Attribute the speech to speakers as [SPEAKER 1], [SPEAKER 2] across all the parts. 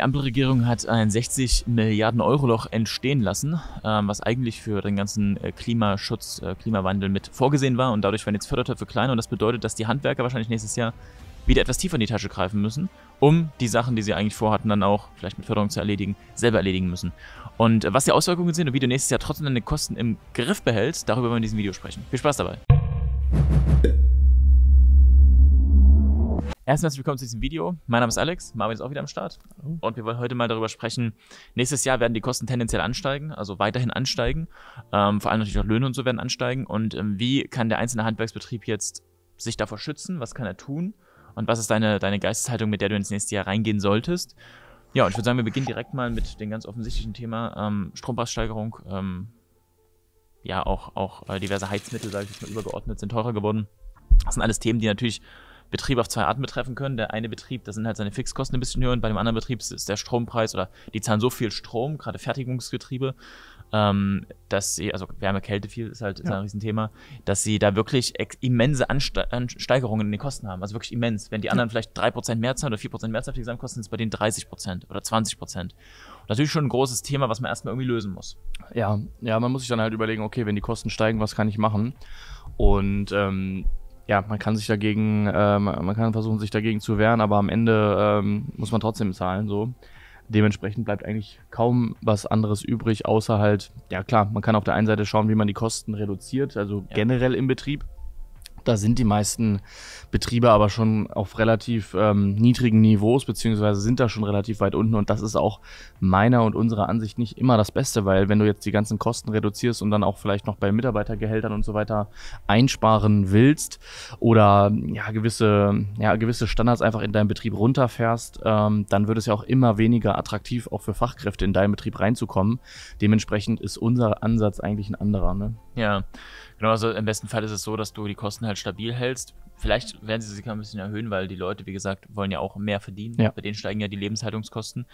[SPEAKER 1] Die Ampelregierung hat ein 60 Milliarden Euro Loch entstehen lassen, ähm, was eigentlich für den ganzen äh, Klimaschutz, äh, Klimawandel mit vorgesehen war und dadurch werden jetzt Fördertöpfe kleiner und das bedeutet, dass die Handwerker wahrscheinlich nächstes Jahr wieder etwas tiefer in die Tasche greifen müssen, um die Sachen, die sie eigentlich vorhatten, dann auch vielleicht mit Förderung zu erledigen, selber erledigen müssen. Und äh, was die Auswirkungen sind und wie du nächstes Jahr trotzdem deine Kosten im Griff behältst, darüber wollen wir in diesem Video sprechen. Viel Spaß dabei! Erstmal herzlich willkommen zu diesem Video. Mein Name ist Alex, Marvin ist auch wieder am Start. Und wir wollen heute mal darüber sprechen. Nächstes Jahr werden die Kosten tendenziell ansteigen, also weiterhin ansteigen. Ähm, vor allem natürlich auch Löhne und so werden ansteigen. Und ähm, wie kann der einzelne Handwerksbetrieb jetzt sich davor schützen? Was kann er tun? Und was ist deine, deine Geisteshaltung, mit der du ins nächste Jahr reingehen solltest? Ja, und ich würde sagen, wir beginnen direkt mal mit dem ganz offensichtlichen Thema ähm, Strompreissteigerung. Ähm, ja, auch, auch äh, diverse Heizmittel, sage ich jetzt mal, übergeordnet sind teurer geworden. Das sind alles Themen, die natürlich Betrieb auf zwei Arten betreffen können. Der eine Betrieb, da sind halt seine Fixkosten ein bisschen höher und bei dem anderen Betrieb ist der Strompreis oder die zahlen so viel Strom, gerade Fertigungsgetriebe, ähm, dass sie, also Wärme, Kälte viel ist halt ja. ein Riesenthema, dass sie da wirklich immense Anste Ansteigerungen in den Kosten haben. Also wirklich immens. Wenn die anderen ja. vielleicht 3% mehr zahlen oder 4% mehr zahlen für die Gesamtkosten, ist es bei denen 30% oder
[SPEAKER 2] 20%. Und natürlich schon ein großes Thema, was man erstmal irgendwie lösen muss. Ja, ja, man muss sich dann halt überlegen, okay, wenn die Kosten steigen, was kann ich machen? Und ähm, ja, man kann sich dagegen, äh, man kann versuchen, sich dagegen zu wehren, aber am Ende ähm, muss man trotzdem zahlen, so. Dementsprechend bleibt eigentlich kaum was anderes übrig, außer halt, ja klar, man kann auf der einen Seite schauen, wie man die Kosten reduziert, also ja. generell im Betrieb. Da sind die meisten Betriebe aber schon auf relativ ähm, niedrigen Niveaus, beziehungsweise sind da schon relativ weit unten. Und das ist auch meiner und unserer Ansicht nicht immer das Beste, weil wenn du jetzt die ganzen Kosten reduzierst und dann auch vielleicht noch bei Mitarbeitergehältern und so weiter einsparen willst oder ja, gewisse, ja, gewisse Standards einfach in deinem Betrieb runterfährst, ähm, dann wird es ja auch immer weniger attraktiv, auch für Fachkräfte in deinen Betrieb reinzukommen. Dementsprechend ist unser Ansatz eigentlich ein anderer. Ne?
[SPEAKER 1] Ja, Genau, also im besten Fall ist es so, dass du die Kosten halt stabil hältst. Vielleicht werden sie sich ein bisschen erhöhen, weil die Leute, wie gesagt, wollen ja auch mehr verdienen. Ja. Bei denen steigen ja die Lebenshaltungskosten.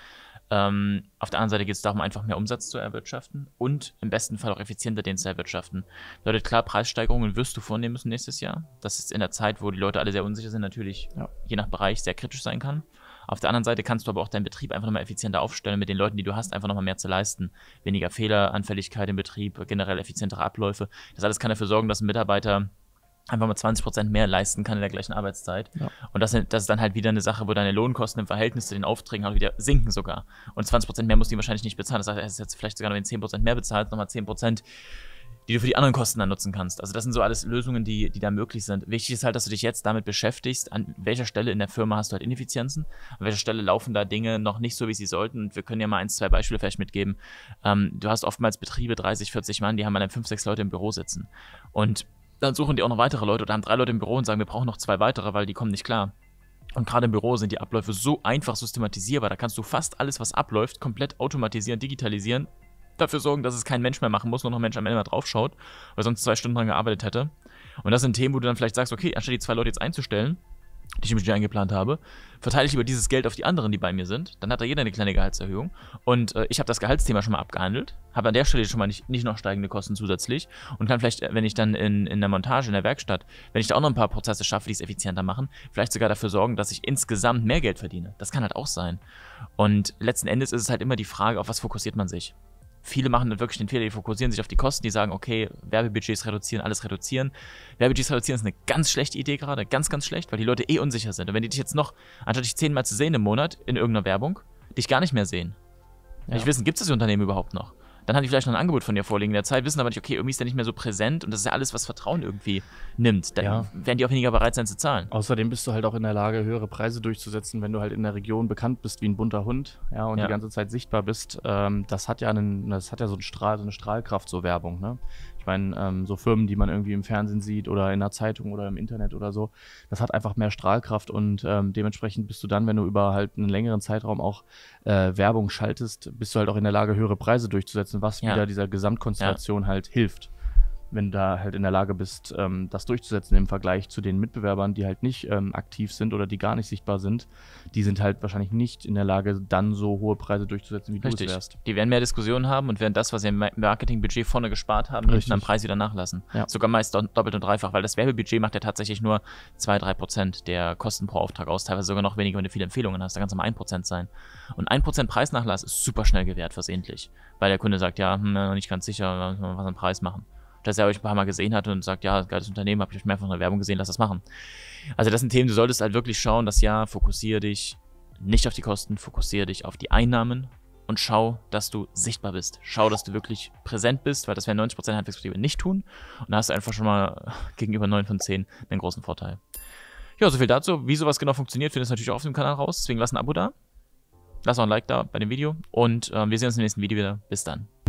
[SPEAKER 1] Ähm, auf der anderen Seite geht es darum, einfach mehr Umsatz zu erwirtschaften und im besten Fall auch effizienter den zu erwirtschaften. Bedeutet klar, Preissteigerungen wirst du vornehmen müssen nächstes Jahr. Das ist in der Zeit, wo die Leute alle sehr unsicher sind, natürlich ja. je nach Bereich sehr kritisch sein kann. Auf der anderen Seite kannst du aber auch deinen Betrieb einfach nochmal effizienter aufstellen, mit den Leuten, die du hast, einfach nochmal mehr zu leisten. Weniger Fehleranfälligkeit im Betrieb, generell effizientere Abläufe. Das alles kann dafür sorgen, dass ein Mitarbeiter einfach mal 20 Prozent mehr leisten kann in der gleichen Arbeitszeit. Ja. Und das, das, ist dann halt wieder eine Sache, wo deine Lohnkosten im Verhältnis zu den Aufträgen halt wieder sinken sogar. Und 20 Prozent mehr musst du ihm wahrscheinlich nicht bezahlen. Das heißt, er ist jetzt vielleicht sogar, wenn 10 Prozent mehr bezahlt, nochmal 10 Prozent die du für die anderen Kosten dann nutzen kannst. Also das sind so alles Lösungen, die, die da möglich sind. Wichtig ist halt, dass du dich jetzt damit beschäftigst, an welcher Stelle in der Firma hast du halt Ineffizienzen, an welcher Stelle laufen da Dinge noch nicht so, wie sie sollten. Und wir können ja mal ein, zwei Beispiele vielleicht mitgeben. Ähm, du hast oftmals Betriebe, 30, 40 Mann, die haben dann fünf, sechs Leute im Büro sitzen. Und dann suchen die auch noch weitere Leute oder haben drei Leute im Büro und sagen, wir brauchen noch zwei weitere, weil die kommen nicht klar. Und gerade im Büro sind die Abläufe so einfach systematisierbar, da kannst du fast alles, was abläuft, komplett automatisieren, digitalisieren, dafür sorgen, dass es kein Mensch mehr machen muss, nur noch ein Mensch am Ende mal draufschaut, weil sonst zwei Stunden dran gearbeitet hätte. Und das sind Themen, wo du dann vielleicht sagst, okay, anstatt die zwei Leute jetzt einzustellen, die ich im Budget eingeplant habe, verteile ich über dieses Geld auf die anderen, die bei mir sind. Dann hat da jeder eine kleine Gehaltserhöhung. Und äh, ich habe das Gehaltsthema schon mal abgehandelt, habe an der Stelle schon mal nicht, nicht noch steigende Kosten zusätzlich und kann vielleicht, wenn ich dann in, in der Montage, in der Werkstatt, wenn ich da auch noch ein paar Prozesse schaffe, die es effizienter machen, vielleicht sogar dafür sorgen, dass ich insgesamt mehr Geld verdiene. Das kann halt auch sein. Und letzten Endes ist es halt immer die Frage, auf was fokussiert man sich viele machen dann wirklich den Fehler, die fokussieren sich auf die Kosten, die sagen, okay, Werbebudgets reduzieren, alles reduzieren. Werbebudgets reduzieren ist eine ganz schlechte Idee gerade, ganz, ganz schlecht, weil die Leute eh unsicher sind. Und wenn die dich jetzt noch, anstatt dich zehnmal zu sehen im Monat in irgendeiner Werbung, dich gar nicht mehr sehen. Ja. Ich wissen, gibt es das Unternehmen überhaupt noch? dann haben die vielleicht noch ein Angebot von dir vorliegen in der Zeit, wissen aber nicht,
[SPEAKER 2] okay, irgendwie ist der nicht mehr so präsent und das ist ja alles, was Vertrauen irgendwie nimmt. Dann ja. werden die auch weniger bereit sein zu zahlen. Außerdem bist du halt auch in der Lage, höhere Preise durchzusetzen, wenn du halt in der Region bekannt bist wie ein bunter Hund, ja, und ja. die ganze Zeit sichtbar bist. Ähm, das hat ja einen, das hat ja so, einen Strahl, so eine Strahlkraft, so Werbung, ne? Ich meine, ähm, so Firmen, die man irgendwie im Fernsehen sieht oder in der Zeitung oder im Internet oder so, das hat einfach mehr Strahlkraft und ähm, dementsprechend bist du dann, wenn du über halt einen längeren Zeitraum auch äh, Werbung schaltest, bist du halt auch in der Lage, höhere Preise durchzusetzen, was ja. wieder dieser Gesamtkonstellation ja. halt hilft wenn du da halt in der Lage bist, ähm, das durchzusetzen im Vergleich zu den Mitbewerbern, die halt nicht ähm, aktiv sind oder die gar nicht sichtbar sind, die sind halt wahrscheinlich nicht in der Lage, dann so hohe Preise durchzusetzen, wie Richtig. du es wärst.
[SPEAKER 1] Die werden mehr Diskussionen haben und werden das, was sie im Marketingbudget vorne gespart haben, Richtig. dann Preis wieder nachlassen. Ja. Sogar meist doppelt und dreifach, weil das Werbebudget macht ja tatsächlich nur 2-3% der Kosten pro Auftrag aus, teilweise sogar noch weniger, wenn du viele Empfehlungen hast, da kann es mal 1% sein. Und 1% Preisnachlass ist super schnell gewährt, versehentlich, weil der Kunde sagt, ja, hm, nicht ganz sicher, was an Preis machen dass er euch ein paar Mal gesehen hat und sagt, ja, geiles Unternehmen, habe ich euch mehrfach in der Werbung gesehen, lass das machen. Also das sind Themen, du solltest halt wirklich schauen, dass ja, fokussiere dich nicht auf die Kosten, fokussiere dich auf die Einnahmen und schau, dass du sichtbar bist. Schau, dass du wirklich präsent bist, weil das werden 90% Handwerksbetriebe nicht tun und da hast du einfach schon mal gegenüber 9 von 10 einen großen Vorteil. Ja, so viel dazu. Wie sowas genau funktioniert, findest du natürlich auch auf dem Kanal raus. Deswegen lass ein Abo da, lass auch ein Like da bei dem Video und äh, wir sehen uns im nächsten Video wieder. Bis dann.